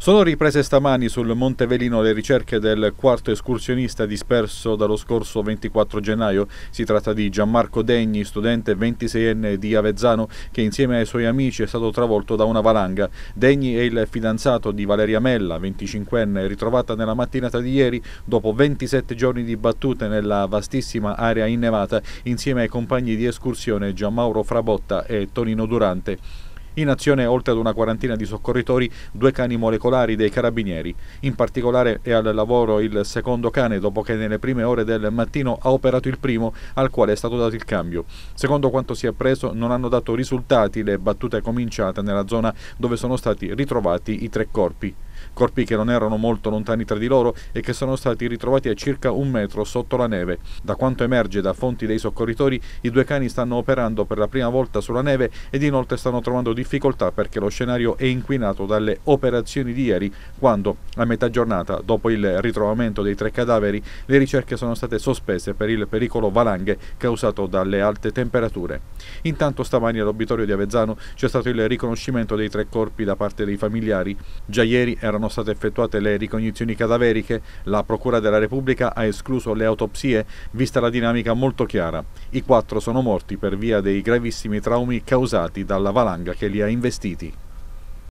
Sono riprese stamani sul Monte Velino le ricerche del quarto escursionista disperso dallo scorso 24 gennaio. Si tratta di Gianmarco Degni, studente 26enne di Avezzano, che insieme ai suoi amici è stato travolto da una valanga. Degni è il fidanzato di Valeria Mella, 25enne, ritrovata nella mattinata di ieri dopo 27 giorni di battute nella vastissima area innevata insieme ai compagni di escursione Gianmauro Frabotta e Tonino Durante. In azione, oltre ad una quarantina di soccorritori, due cani molecolari dei carabinieri. In particolare è al lavoro il secondo cane, dopo che nelle prime ore del mattino ha operato il primo, al quale è stato dato il cambio. Secondo quanto si è appreso, non hanno dato risultati le battute cominciate nella zona dove sono stati ritrovati i tre corpi corpi che non erano molto lontani tra di loro e che sono stati ritrovati a circa un metro sotto la neve. Da quanto emerge da fonti dei soccorritori, i due cani stanno operando per la prima volta sulla neve ed inoltre stanno trovando difficoltà perché lo scenario è inquinato dalle operazioni di ieri, quando a metà giornata, dopo il ritrovamento dei tre cadaveri, le ricerche sono state sospese per il pericolo valanghe causato dalle alte temperature. Intanto stamani all'obitorio di Avezzano c'è stato il riconoscimento dei tre corpi da parte dei familiari. Già ieri è erano state effettuate le ricognizioni cadaveriche, la Procura della Repubblica ha escluso le autopsie, vista la dinamica molto chiara. I quattro sono morti per via dei gravissimi traumi causati dalla valanga che li ha investiti.